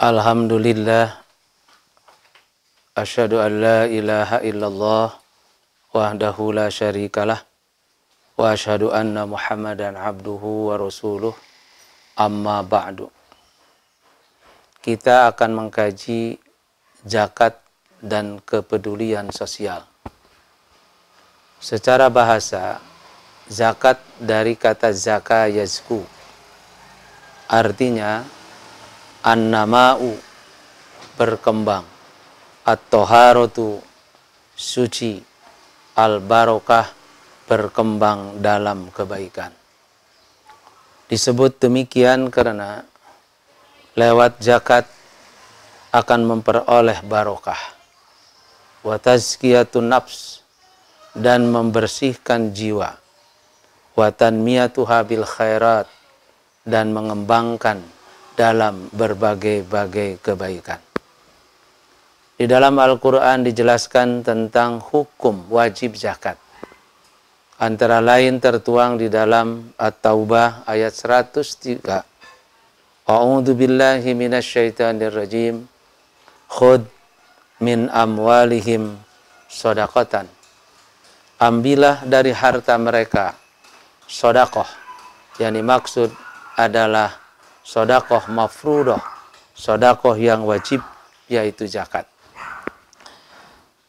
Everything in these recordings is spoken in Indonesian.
Alhamdulillah Asyadu an la ilaha illallah wahdahu la syarikalah wa asyadu anna Muhammadan abduhu wa rasuluh amma ba'du Kita akan mengkaji zakat dan kepedulian sosial Secara bahasa zakat dari kata zaka yazku artinya Annamau berkembang. At-toharatu suci. Al-barokah berkembang dalam kebaikan. Disebut demikian karena lewat zakat akan memperoleh barokah. Wa tazkiyatun nafs dan membersihkan jiwa. Wa tanmiyatuha bil khairat dan mengembangkan dalam berbagai-bagai kebaikan. Di dalam Al-Quran dijelaskan tentang hukum wajib zakat. Antara lain tertuang di dalam At-Taubah ayat 103. A'udzu billahi minasyaitonir rajim. Khud min amwalihim sodakotan. Ambillah dari harta mereka sodakoh. Yang dimaksud adalah sodakoh mafrudoh, sodakoh yang wajib yaitu zakat.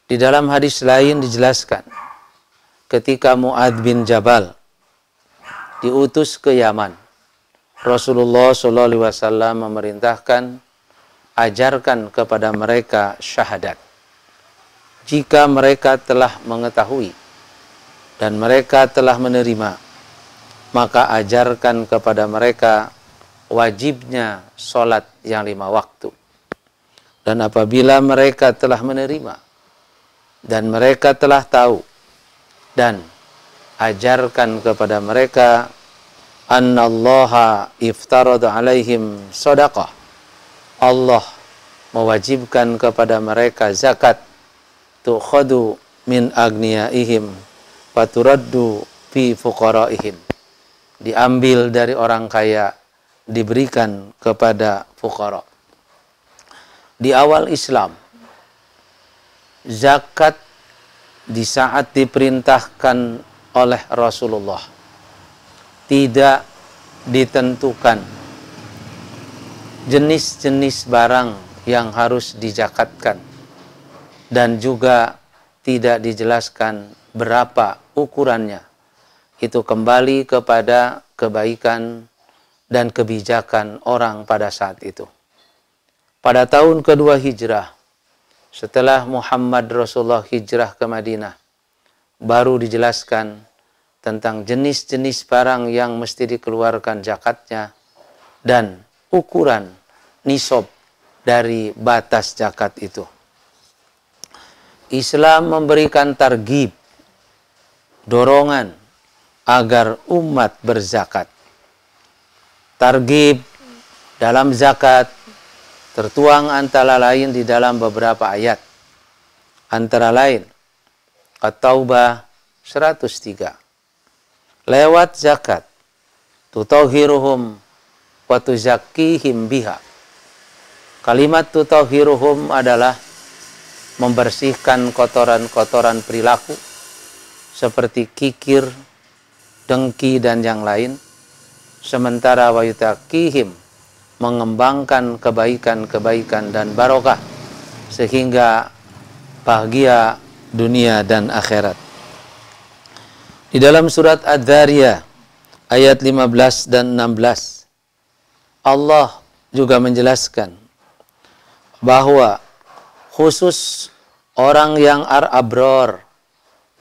Di dalam hadis lain dijelaskan, ketika Mu'ad bin Jabal diutus ke Yaman, Rasulullah SAW memerintahkan, ajarkan kepada mereka syahadat. Jika mereka telah mengetahui dan mereka telah menerima, maka ajarkan kepada mereka wajibnya sholat yang lima waktu. Dan apabila mereka telah menerima dan mereka telah tahu dan ajarkan kepada mereka annallaha iftarada alaihim sadaqah. Allah mewajibkan kepada mereka zakat tukhadu min agniyaihim faturaddu fi fuqaraihim. Diambil dari orang kaya diberikan kepada fukara. Di awal Islam, zakat di saat diperintahkan oleh Rasulullah tidak ditentukan jenis-jenis barang yang harus dijakatkan dan juga tidak dijelaskan berapa ukurannya. Itu kembali kepada kebaikan dan kebijakan orang pada saat itu. Pada tahun kedua hijrah, setelah Muhammad Rasulullah hijrah ke Madinah, baru dijelaskan tentang jenis-jenis barang yang mesti dikeluarkan zakatnya dan ukuran nisob dari batas zakat itu. Islam memberikan targib, dorongan agar umat berzakat targib dalam zakat tertuang antara lain di dalam beberapa ayat. Antara lain At-Taubah 103. Lewat zakat tutohiruhum wa tuzakkihim biha. Kalimat tutohiruhum adalah membersihkan kotoran-kotoran perilaku seperti kikir, dengki dan yang lain sementara wa yutakihim mengembangkan kebaikan-kebaikan dan barokah sehingga bahagia dunia dan akhirat. Di dalam surat Ad-Dhariyah ayat 15 dan 16 Allah juga menjelaskan bahwa khusus orang yang ar-abror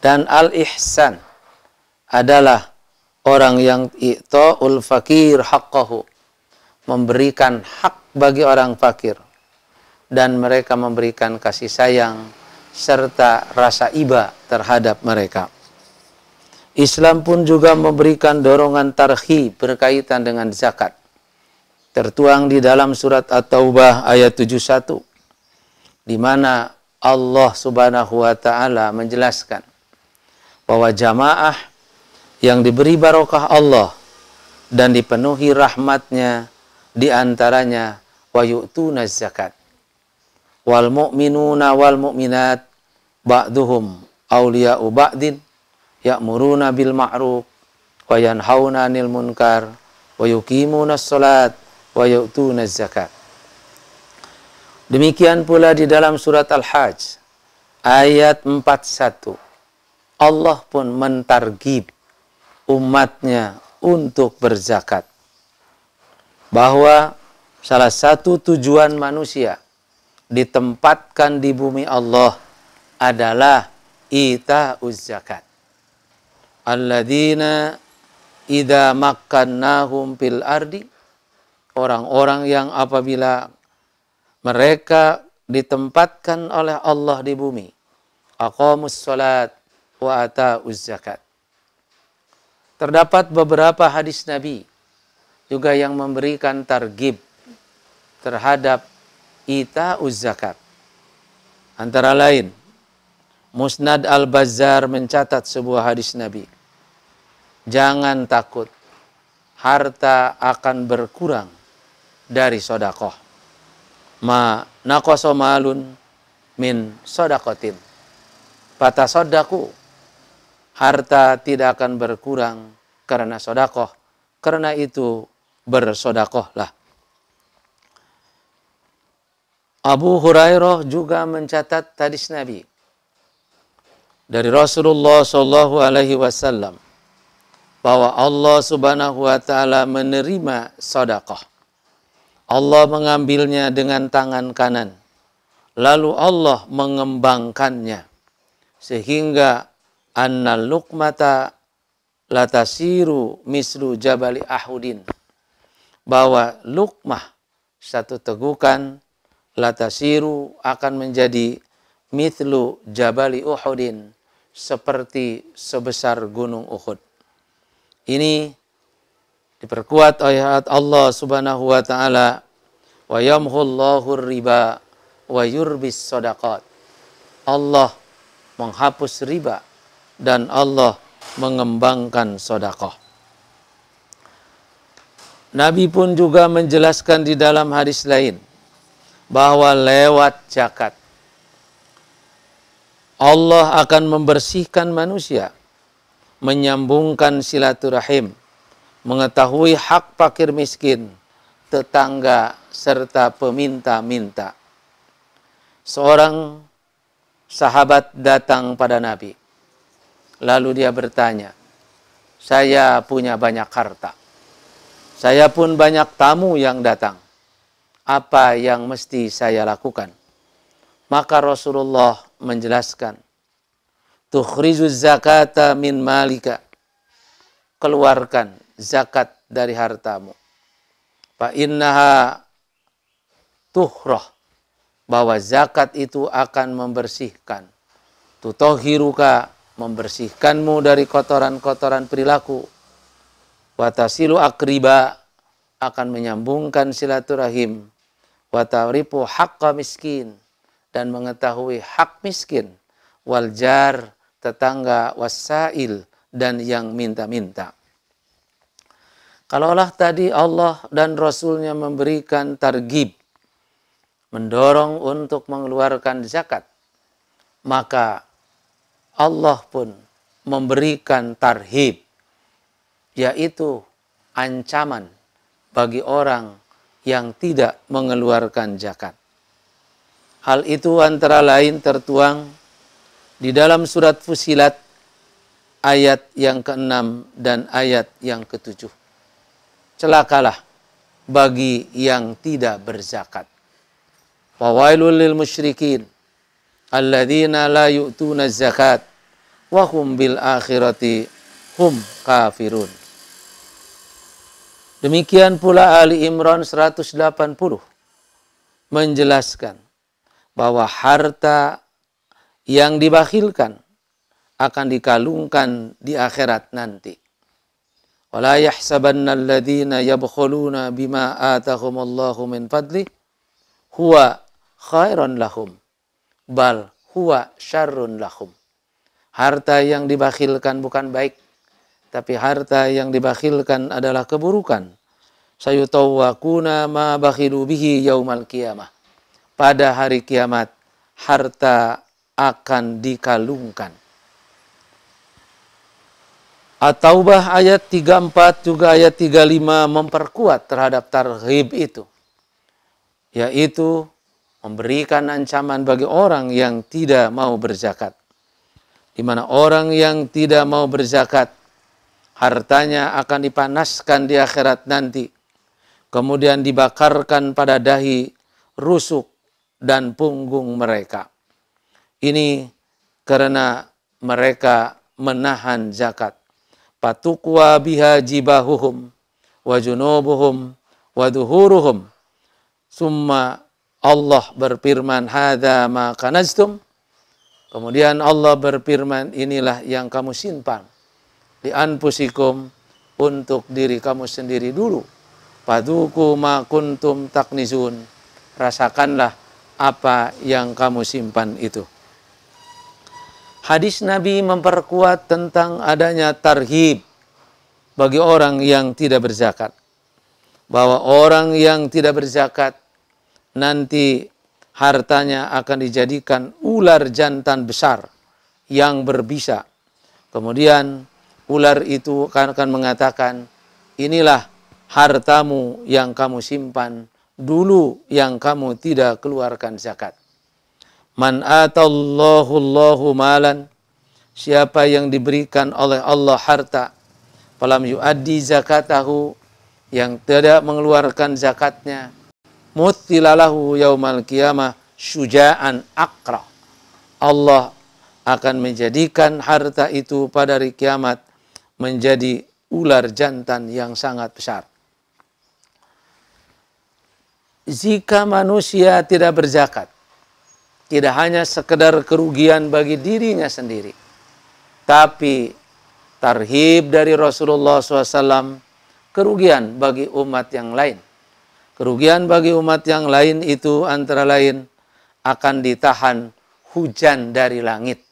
dan al-ihsan adalah orang yang itu fakir haqqahu memberikan hak bagi orang fakir dan mereka memberikan kasih sayang serta rasa iba terhadap mereka. Islam pun juga memberikan dorongan tarhi berkaitan dengan zakat. Tertuang di dalam surat At-Taubah ayat 71 di mana Allah Subhanahu wa taala menjelaskan bahwa jamaah yang diberi barokah Allah dan dipenuhi rahmatnya di antaranya wa yu'tuna zakat wal mu'minuna wal mu'minat ba'duhum awliya'u ba'din ya'muruna bil ma'ruf wa yanhauna 'anil munkar wa yuqimuna sholat wa yu'tuna zakat Demikian pula di dalam surat Al-Hajj ayat 41 Allah pun mentargib umatnya untuk berzakat. Bahwa salah satu tujuan manusia ditempatkan di bumi Allah adalah ita zakat. Alladzina idza makkannahum fil ardi orang-orang yang apabila mereka ditempatkan oleh Allah di bumi aqamus salat wa ata zakat Terdapat beberapa hadis Nabi juga yang memberikan targib terhadap ita uz zakat. Antara lain, Musnad al Bazar mencatat sebuah hadis Nabi. Jangan takut, harta akan berkurang dari sodakoh. Ma nakosomalun min sodakotin. Patah sodaku harta tidak akan berkurang karena sodakoh. Karena itu bersodakohlah. Abu Hurairah juga mencatat hadis Nabi dari Rasulullah Shallallahu Alaihi Wasallam bahwa Allah Subhanahu Wa Taala menerima sodakoh. Allah mengambilnya dengan tangan kanan, lalu Allah mengembangkannya sehingga anna luqmata latasiru mislu jabali ahudin bahwa lukmah satu tegukan latasiru akan menjadi mislu jabali uhudin seperti sebesar gunung Uhud. Ini diperkuat oleh Allah Subhanahu wa taala wa yamhullahu riba wa yurbis sadaqat. Allah menghapus riba dan Allah mengembangkan sodakoh. Nabi pun juga menjelaskan di dalam hadis lain bahwa lewat zakat Allah akan membersihkan manusia, menyambungkan silaturahim, mengetahui hak pakir miskin, tetangga, serta peminta-minta. Seorang sahabat datang pada Nabi. Lalu dia bertanya, saya punya banyak harta. Saya pun banyak tamu yang datang. Apa yang mesti saya lakukan? Maka Rasulullah menjelaskan, Tukhrijuz zakata min malika. Keluarkan zakat dari hartamu. Fa innaha tuhroh. Bahwa zakat itu akan membersihkan. Tutohiruka membersihkanmu dari kotoran-kotoran perilaku. Watasilu akriba akan menyambungkan silaturahim. Wataripu haqqa miskin dan mengetahui hak miskin. Waljar tetangga wasail dan yang minta-minta. Kalaulah tadi Allah dan Rasulnya memberikan targib, mendorong untuk mengeluarkan zakat, maka Allah pun memberikan tarhib, yaitu ancaman bagi orang yang tidak mengeluarkan zakat. Hal itu antara lain tertuang di dalam surat Fusilat ayat yang ke-6 dan ayat yang ke-7. Celakalah bagi yang tidak berzakat. Fawailul lil musyrikin alladzina la yu'tuna zakat wa hum bil akhirati hum kafirun. Demikian pula Ali Imran 180 menjelaskan bahwa harta yang dibakhilkan akan dikalungkan di akhirat nanti. Wala yahsabanna alladhina yabkhuluna bima atahumullahu min fadli huwa khairan lahum bal huwa syarrun lahum. Harta yang dibakhilkan bukan baik, tapi harta yang dibakhilkan adalah keburukan. Sayutawwakuna ma bakhilu bihi yaumal kiamah. Pada hari kiamat, harta akan dikalungkan. At-Taubah ayat 34 juga ayat 35 memperkuat terhadap targhib itu. Yaitu memberikan ancaman bagi orang yang tidak mau berzakat. Di mana orang yang tidak mau berzakat, hartanya akan dipanaskan di akhirat nanti. Kemudian dibakarkan pada dahi, rusuk, dan punggung mereka. Ini karena mereka menahan zakat. Patukwa biha jibahuhum wa junubuhum wa Summa Allah berfirman, Hada ma kanaztum Kemudian Allah berfirman, inilah yang kamu simpan. Di anpusikum untuk diri kamu sendiri dulu. Paduku ma kuntum taknizun. Rasakanlah apa yang kamu simpan itu. Hadis Nabi memperkuat tentang adanya tarhib bagi orang yang tidak berzakat. Bahwa orang yang tidak berzakat nanti hartanya akan dijadikan ular jantan besar yang berbisa. Kemudian ular itu akan, mengatakan, inilah hartamu yang kamu simpan dulu yang kamu tidak keluarkan zakat. Man atallahu Allahu malan siapa yang diberikan oleh Allah harta falam yuaddi zakatahu yang tidak mengeluarkan zakatnya mutilalahu yaumal qiyamah syuja'an akra. Allah akan menjadikan harta itu pada hari kiamat menjadi ular jantan yang sangat besar. Jika manusia tidak berzakat, tidak hanya sekedar kerugian bagi dirinya sendiri, tapi tarhib dari Rasulullah SAW, kerugian bagi umat yang lain Kerugian bagi umat yang lain itu antara lain akan ditahan hujan dari langit.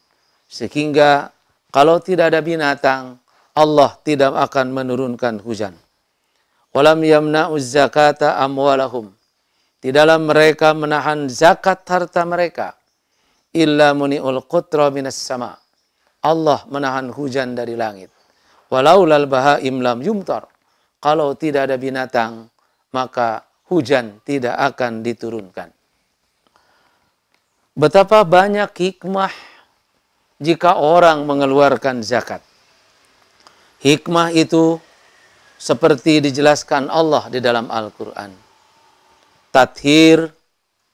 Sehingga kalau tidak ada binatang, Allah tidak akan menurunkan hujan. Walam yamna uzzakata amwalahum. di dalam mereka menahan zakat harta mereka. Illa muni'ul qutra minas sama. Allah menahan hujan dari langit. Walau lal bahaim lam yumtar. Kalau tidak ada binatang, maka hujan tidak akan diturunkan. Betapa banyak hikmah jika orang mengeluarkan zakat. Hikmah itu seperti dijelaskan Allah di dalam Al-Quran. Tathir,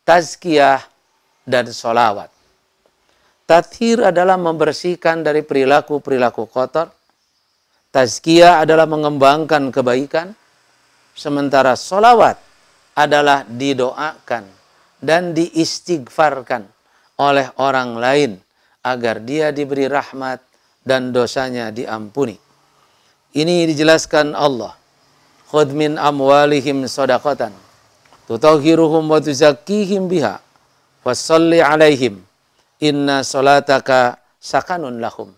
tazkiyah, dan solawat. Tathir adalah membersihkan dari perilaku-perilaku kotor. Tazkiyah adalah mengembangkan kebaikan. Sementara solawat adalah didoakan dan diistighfarkan oleh orang lain agar dia diberi rahmat dan dosanya diampuni. Ini dijelaskan Allah. Khud min amwalihim sadaqatan tutahhiruhum wa tuzakkihim biha wassalli alaihim inna salataka sakanun lahum.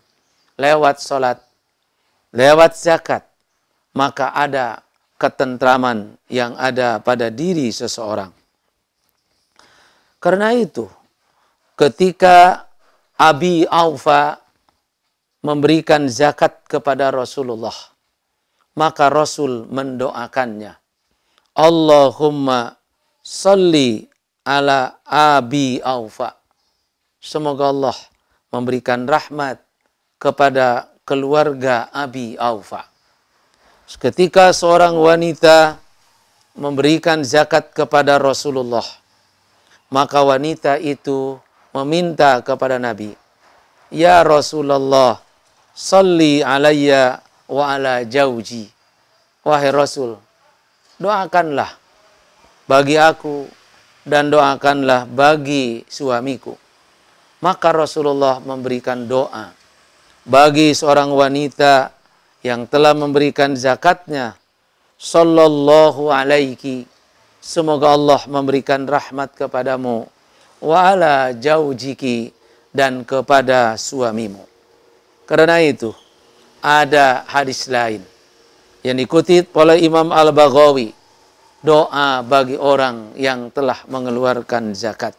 Lewat solat. lewat zakat, maka ada ketentraman yang ada pada diri seseorang. Karena itu, ketika Abi Aufa memberikan zakat kepada Rasulullah, maka Rasul mendoakannya. Allahumma salli ala Abi Aufa. Semoga Allah memberikan rahmat kepada keluarga Abi Aufa ketika seorang wanita memberikan zakat kepada Rasulullah, maka wanita itu meminta kepada Nabi, "Ya Rasulullah, salli alaiya wa ala jauji." Wahai Rasul, doakanlah bagi aku dan doakanlah bagi suamiku. Maka Rasulullah memberikan doa bagi seorang wanita yang telah memberikan zakatnya sallallahu alaihi semoga Allah memberikan rahmat kepadamu wa ala jaujiki dan kepada suamimu karena itu ada hadis lain yang dikutip oleh Imam Al-Baghawi doa bagi orang yang telah mengeluarkan zakat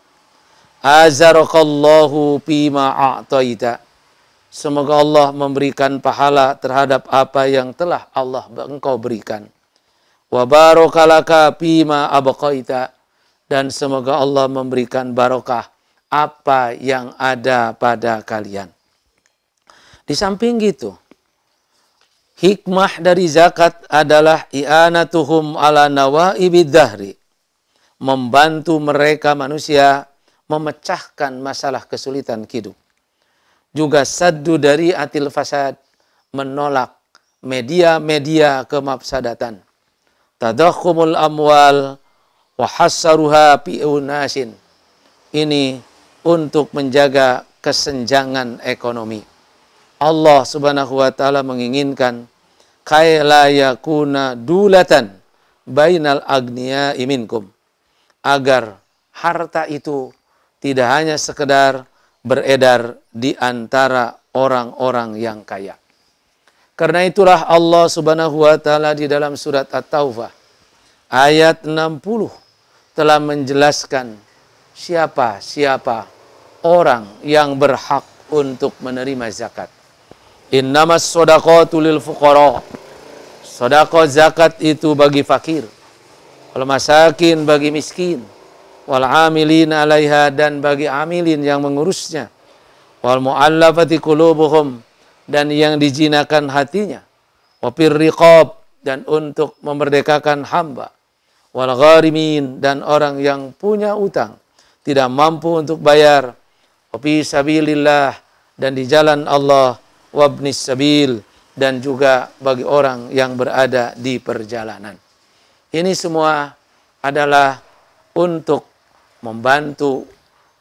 azarakallahu pima a'taita Semoga Allah memberikan pahala terhadap apa yang telah Allah engkau berikan. Wa barokalaka pima abaqaita dan semoga Allah memberikan barokah apa yang ada pada kalian. Di samping itu, hikmah dari zakat adalah i'anatuhum ala nawaibid dahri. Membantu mereka manusia memecahkan masalah kesulitan hidup juga saddu dari atil fasad menolak media-media kemafsadatan tadakhumul amwal wa hassaruha piunasin ini untuk menjaga kesenjangan ekonomi Allah Subhanahu wa taala menginginkan kaila yakuna dulatan bainal agniya iminkum agar harta itu tidak hanya sekedar beredar di antara orang-orang yang kaya. Karena itulah Allah Subhanahu wa taala di dalam surat At-Taubah ayat 60 telah menjelaskan siapa siapa orang yang berhak untuk menerima zakat. Innamas shadaqatu lil fuqara. Sedekah zakat itu bagi fakir. Kalau masakin bagi miskin wal amilin 'alaiha dan bagi amilin yang mengurusnya wal mu'allafati qulubuhum dan yang dijinakan hatinya wa riqab dan untuk memerdekakan hamba wal gharimin dan orang yang punya utang tidak mampu untuk bayar fi sabilillah dan di jalan Allah wabnis sabil dan juga bagi orang yang berada di perjalanan. Ini semua adalah untuk membantu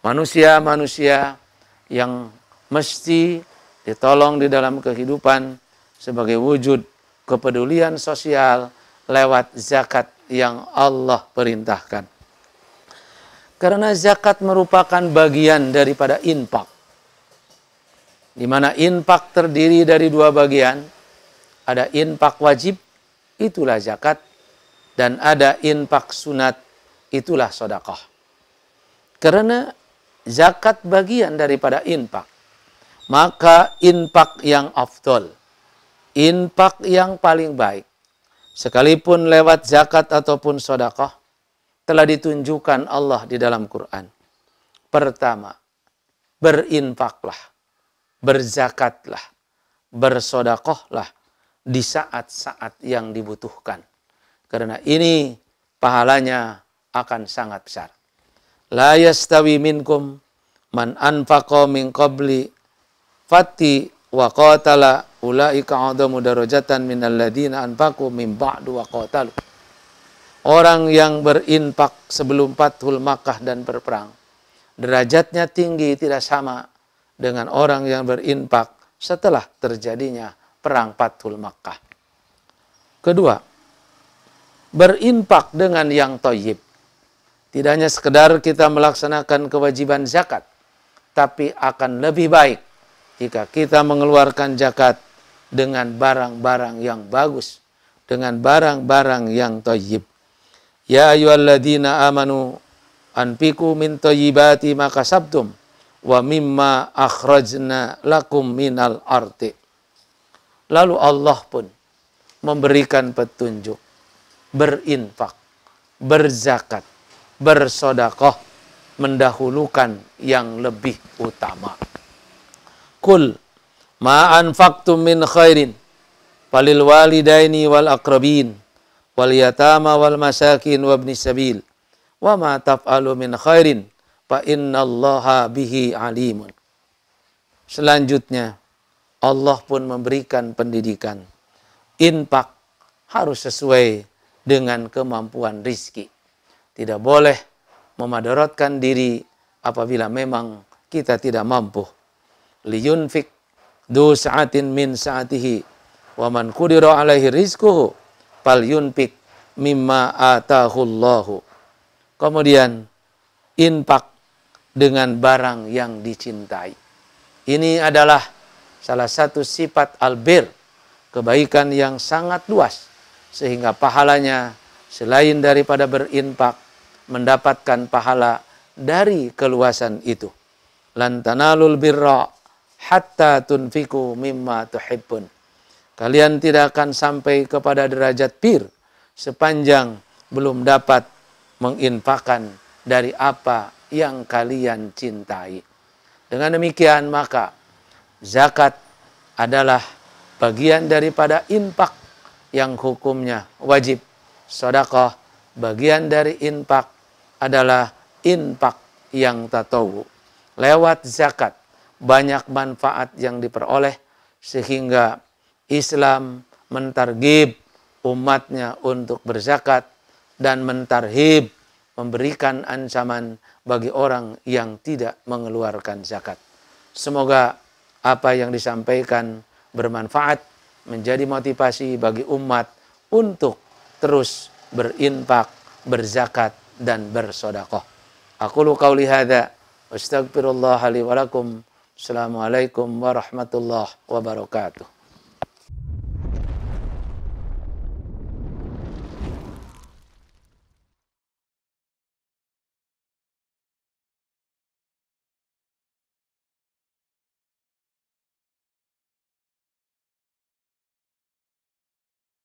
manusia-manusia yang mesti ditolong di dalam kehidupan sebagai wujud kepedulian sosial lewat zakat yang Allah perintahkan. Karena zakat merupakan bagian daripada infak. Di mana infak terdiri dari dua bagian. Ada infak wajib, itulah zakat. Dan ada infak sunat, itulah sodakoh. Karena zakat bagian daripada infak. Maka infak yang afdol, infak yang paling baik, sekalipun lewat zakat ataupun sodakoh, telah ditunjukkan Allah di dalam Quran. Pertama, berinfaklah, berzakatlah, bersodakohlah di saat-saat yang dibutuhkan. Karena ini pahalanya akan sangat besar la yastawi minkum man anfaqa min qabli fati wa qatala ulaika adamu darajatan minal ladina anfaqu min ba'du wa qatalu orang yang berinfak sebelum Fathul Makkah dan berperang derajatnya tinggi tidak sama dengan orang yang berinfak setelah terjadinya perang Fathul Makkah kedua berinfak dengan yang toyib tidak hanya sekedar kita melaksanakan kewajiban zakat, tapi akan lebih baik jika kita mengeluarkan zakat dengan barang-barang yang bagus, dengan barang-barang yang toyib. Ya ayyuhalladzina amanu anfiku min toyibati maka sabtum wa mimma akhrajna lakum minal arti. Lalu Allah pun memberikan petunjuk, berinfak, berzakat bersodakoh mendahulukan yang lebih utama. Kul ma anfaqtum min khairin falil walidaini wal akrabin wal yatama wal masakin wa ibnis sabil wa ma taf'alu min khairin fa innallaha bihi alimun. Selanjutnya Allah pun memberikan pendidikan. Infak harus sesuai dengan kemampuan rizki tidak boleh memadorotkan diri apabila memang kita tidak mampu. fik du sa'atin min sa'atihi wa man kudiro alaihi rizquhu fal fik mimma atahullahu. Kemudian infak dengan barang yang dicintai. Ini adalah salah satu sifat albir, kebaikan yang sangat luas sehingga pahalanya selain daripada berinfak mendapatkan pahala dari keluasan itu. Lantanalul birra hatta tunfiku mimma tuhibbun. Kalian tidak akan sampai kepada derajat pir sepanjang belum dapat menginfakan dari apa yang kalian cintai. Dengan demikian maka zakat adalah bagian daripada infak yang hukumnya wajib. Sodakoh bagian dari infak adalah infak yang tatawu. Lewat zakat banyak manfaat yang diperoleh sehingga Islam mentargib umatnya untuk berzakat dan mentarhib memberikan ancaman bagi orang yang tidak mengeluarkan zakat. Semoga apa yang disampaikan bermanfaat menjadi motivasi bagi umat untuk terus berinfak, berzakat dan bersodakoh. Aku lukau lihada. Astagfirullah Assalamualaikum warahmatullahi wabarakatuh.